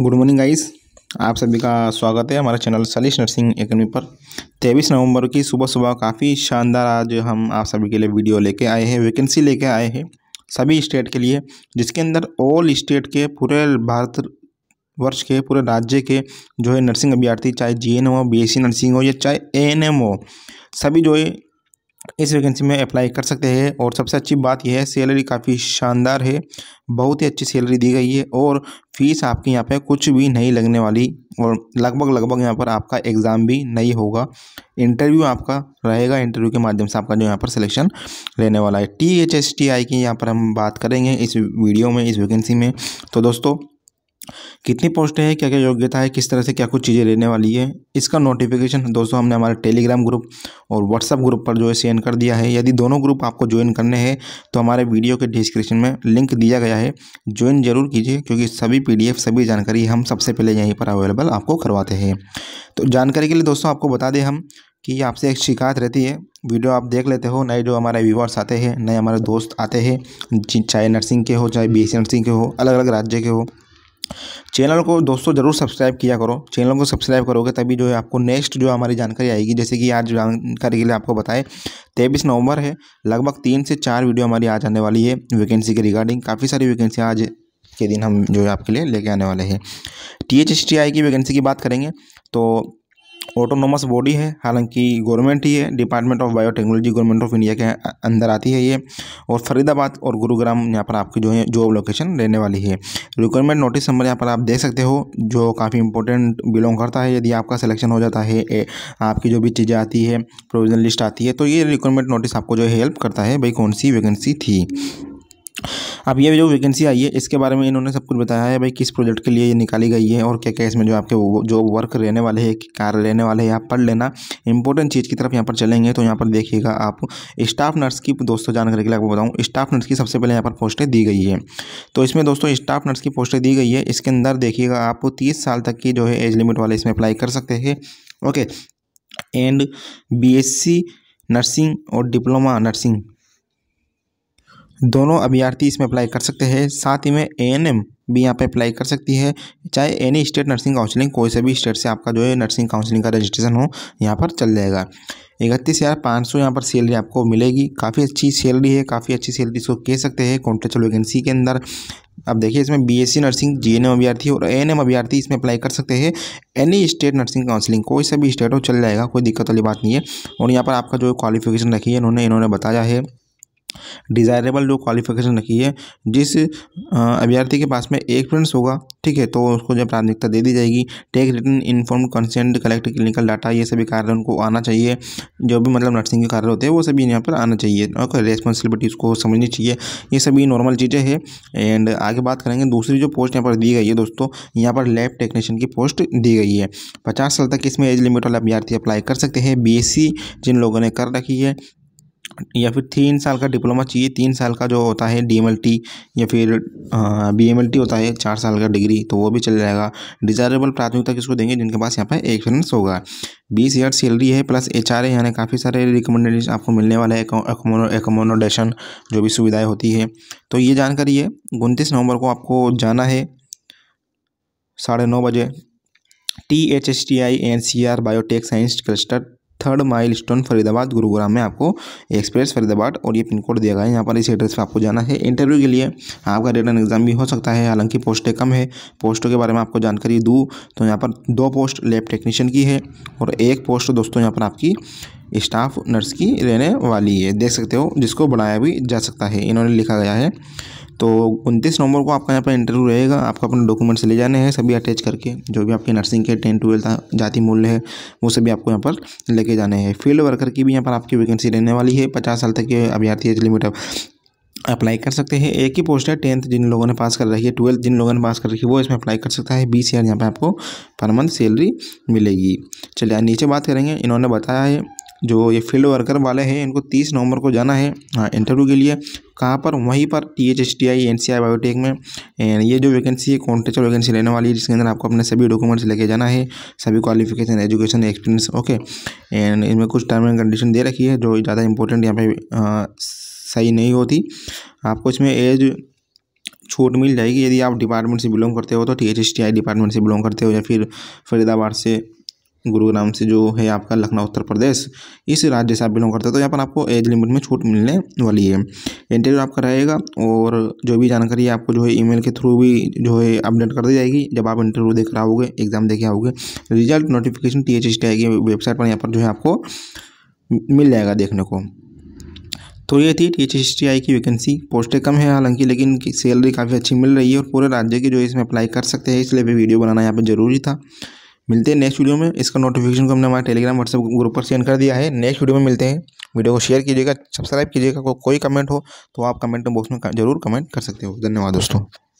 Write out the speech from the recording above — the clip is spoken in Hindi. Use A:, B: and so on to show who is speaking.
A: गुड मॉर्निंग गाइस आप सभी का स्वागत है हमारे चैनल सलीश नर्सिंग एकेडमी पर तेईस नवंबर की सुबह सुबह काफ़ी शानदार आज हम आप सभी के लिए वीडियो लेके आए हैं वैकेंसी लेके आए हैं सभी स्टेट के लिए जिसके अंदर ऑल स्टेट के पूरे भारत वर्ष के पूरे राज्य के जो है नर्सिंग अभ्यर्थी चाहे जी एन हो बी एस सी नर्सिंग हो या चाहे ए एन एम हो सभी जो है इस वैकेंसी में अप्लाई कर सकते हैं और सबसे अच्छी बात यह है सैलरी काफ़ी शानदार है बहुत ही अच्छी सैलरी दी गई है और फीस आपकी यहाँ पे कुछ भी नहीं लगने वाली और लगभग लगभग यहाँ पर आपका एग्ज़ाम भी नहीं होगा इंटरव्यू आपका रहेगा इंटरव्यू के माध्यम से आपका जो यहाँ पर सिलेक्शन लेने वाला है T H S T I की यहाँ पर हम बात करेंगे इस वीडियो में इस वैकेंसी में तो दोस्तों कितनी पोस्टें हैं क्या क्या योग्यता है किस तरह से क्या कुछ चीज़ें लेने वाली है इसका नोटिफिकेशन दोस्तों हमने हमारे टेलीग्राम ग्रुप और व्हाट्सअप ग्रुप पर जो है सेंड कर दिया है यदि दोनों ग्रुप आपको ज्वाइन करने हैं तो हमारे वीडियो के डिस्क्रिप्शन में लिंक दिया गया है ज्वाइन जरूर कीजिए क्योंकि सभी पी सभी जानकारी हम सबसे पहले यहीं पर अवेलेबल आपको करवाते हैं तो जानकारी के लिए दोस्तों आपको बता दें हम कि आपसे एक शिकायत रहती है वीडियो आप देख लेते हो नए जो हमारे व्यूवर्स आते हैं नए हमारे दोस्त आते हैं चाहे नर्सिंग के हो चाहे बी नर्सिंग के हो अलग अलग राज्य के हो चैनल को दोस्तों ज़रूर सब्सक्राइब किया करो चैनल को सब्सक्राइब करोगे तभी जो है आपको नेक्स्ट जो हमारी जानकारी आएगी जैसे कि आज जानकारी के लिए आपको बताएं तेईस नवंबर है लगभग तीन से चार वीडियो हमारी आज आने वाली है वैकेंसी के रिगार्डिंग काफ़ी सारी वैकेंसी आज के दिन हम जो है आपके लिए लेके आने वाले हैं टी एच टी आई की वैकेंसी की बात करेंगे तो ऑटोनोमस बॉडी है हालांकि गवर्नमेंट ही है department of biotechnology government of India के अंदर आती है ये और फरीदाबाद और गुरुग्राम यहाँ पर आपकी जो है जॉब लोकेशन रहने वाली है रिक्वायरमेंट नोटिस नंबर यहाँ पर आप देख सकते हो जो काफ़ी इंपॉर्टेंट बिलोंग करता है यदि आपका सिलेक्शन हो जाता है ए, आपकी जो भी चीज़ें आती है प्रोविजनल लिस्ट आती है तो ये रिक्वायरमेंट नोटिस आपको जो है हेल्प करता है भाई कौन सी वैकेंसी थी अब ये जो वैकेंसी आई है इसके बारे में इन्होंने सब कुछ बताया है भाई किस प्रोजेक्ट के लिए ये निकाली गई है और क्या क्या इसमें जो आपके जो वर्क रहने वाले हैं कार्य रहने वाले हैं आप पढ़ लेना इंपॉर्टेंट चीज़ की तरफ यहाँ पर चलेंगे तो यहाँ पर देखिएगा आप स्टाफ नर्स की दोस्तों जानकारी के लिए आपको बताऊँ स्टाफ नर्स की सबसे पहले यहाँ पर पोस्टें दी गई है तो इसमें दोस्तों स्टाफ नर्स की पोस्टें दी गई है इसके अंदर देखिएगा आप तीस साल तक की जो है एज लिमिट वाले इसमें अप्लाई कर सकते हैं ओके एंड बी नर्सिंग और डिप्लोमा नर्सिंग दोनों अभ्यर्थी इसमें अप्लाई कर सकते हैं साथ ही में ए एन एम भी यहाँ पे अप्लाई कर सकती है चाहे एनी स्टेट नर्सिंग काउंसलिंग कोई से भी स्टेट से आपका जो है नर्सिंग काउंसलिंग का रजिस्ट्रेशन हो यहाँ पर चल जाएगा इकतीस हज़ार पाँच सौ यहाँ पर सैलरी आपको मिलेगी काफ़ी अच्छी सैलरी है काफ़ी अच्छी सैलरी इसको कह सकते हैं कॉन्ट्रेक्चुअल वैकेंसी के अंदर अब देखिए इसमें बीएससी नर्सिंग जीएनएम अभ्यर्थी और एएनएम अभ्यर्थी इसमें अप्लाई कर सकते हैं एनी स्टेट नर्सिंग काउंसलिंग कोई सा भी स्टेट हो चल जाएगा कोई दिक्कत वाली बात नहीं है और यहाँ पर आपका जो क्वालिफिकेशन रखी है इन्होंने इन्होंने बताया है डिज़ायरेबल जो क्वालिफिकेशन रखी है जिस अभ्यर्थी के पास में एक फ्रेंड्स होगा ठीक है तो उसको जब प्राथमिकता दे दी जाएगी take written inform consent collect clinical data ये सभी कार्य उनको आना चाहिए जो भी मतलब नर्सिंग के कार्य होते हैं वो सभी यहाँ पर आना चाहिए और रेस्पॉन्सिबिलिटी उसको समझनी चाहिए ये सभी नॉर्मल चीज़ें हैं एंड आगे बात करेंगे दूसरी जो पोस्ट यहाँ पर दी गई है दोस्तों यहाँ पर लैब टेक्नीशियन की पोस्ट दी गई है पचास साल तक इसमें एज लिमिट वाले अभ्यर्थी अप्लाई कर सकते हैं बी जिन लोगों ने कर रखी है या फिर तीन साल का डिप्लोमा चाहिए तीन साल का जो होता है डी या फिर बी होता है चार साल का डिग्री तो वो भी चल जाएगा डिजायरेबल प्राथमिकता किसको देंगे जिनके पास यहाँ पर एक्सपीरियंस होगा बीस ईयर सैलरी है प्लस एच आर यानी काफ़ी सारे रिकमेंडेशन आपको मिलने वाला है एकोमोडेशन जो भी सुविधाएँ होती है तो ये जानकारी है उनतीस नवंबर को आपको जाना है साढ़े नौ बजे T H H T I N C R biotech science cluster third milestone Faridabad Gurugram में आपको एक्सप्रेस फरीदाबाद और ये पिन कोड दिया गया है यहाँ पर इस एड्रेस पर आपको जाना है इंटरव्यू के लिए आपका रिटर्न एग्जाम भी हो सकता है हालांकि पोस्टें कम है पोस्टों के बारे में आपको जानकारी दूँ तो यहाँ पर दो पोस्ट लेब टेक्नीशियन की है और एक पोस्ट दोस्तों यहाँ पर आपकी स्टाफ नर्स की रहने वाली है देख सकते हो जिसको बढ़ाया भी जा सकता है इन्होंने लिखा गया है तो उनतीस नवंबर को आपका यहाँ पर इंटरव्यू रहेगा आपको अपने डॉक्यूमेंट्स ले जाने हैं सभी अटैच करके जो भी आपके नर्सिंग के टेन ट्वेल्थ जाति मूल्य है वो सभी आपको यहाँ पर लेके जाने हैं फील्ड वर्कर की भी यहाँ पर आपकी वैकेंसी रहने वाली है पचास साल तक के अभ्यर्थी एज लिमिट अप्लाई कर सकते हैं एक ही पोस्ट है टेंथ जिन लोगों ने पास कर रखी है ट्वेल्थ जिन लोगों ने पास कर रखी है वो इसमें अप्लाई कर सकता है बीस हज़ार यहाँ पर आपको पर मंथ सैलरी मिलेगी चलिए नीचे बात करेंगे इन्होंने बताया है जो ये फील्ड वर्कर वाले हैं इनको तीस नवंबर को जाना है इंटरव्यू हाँ, के लिए कहाँ पर वहीं पर T H S T I N C I biotech में एंड ये जो वैकेंसी है कॉन्ट्रेक्चर वैकेंसी रहने वाली है जिसके अंदर आपको अपने सभी डॉक्यूमेंट्स लेके जाना है सभी qualification education experience okay and इनमें कुछ टर्म एंड कंडीशन दे रखी है जो ज़्यादा इंपॉर्टेंट यहाँ पे सही नहीं होती आपको इसमें एज छूट मिल जाएगी यदि आप डिपार्टमेंट से बिलोंग करते हो तो T H S T I department से बिलोंग करते हो या फिर फरीदाबाद से गुरुग्राम से जो है आपका लखनऊ उत्तर प्रदेश इस राज्य से आप बिलोंग करते हो तो यहाँ पर आपको एज लिमिट में छूट मिलने वाली है इंटरव्यू आपका रहेगा और जो भी जानकारी आपको जो है ईमेल के थ्रू भी जो है अपडेट कर दी जाएगी जब आप इंटरव्यू देख रहा होगे एग्जाम देखे आओगे result notification T H S T I की वेबसाइट पर यहाँ पर जो है आपको मिल जाएगा देखने को तो ये थी टी एच आई की वैकेंसी पोस्टें कम है हालांकि लेकिन सैलरी काफ़ी अच्छी मिल रही है और पूरे राज्य के जो इसमें अप्लाई कर सकते हैं इसलिए भी वीडियो बनाना यहाँ पर जरूरी था मिलते हैं नेक्स्ट वीडियो में इसका नोटिफिकेशन को हमने हमारे टेलीग्राम व्हाट्सएप ग्रुप पर सेंड कर दिया है नेक्स्ट वीडियो में मिलते हैं वीडियो को शेयर कीजिएगा सब्सक्राइब कीजिएगा को, कोई कमेंट हो तो आप कमेंट बॉक्स में जरूर कमेंट कर सकते हो धन्यवाद दोस्तों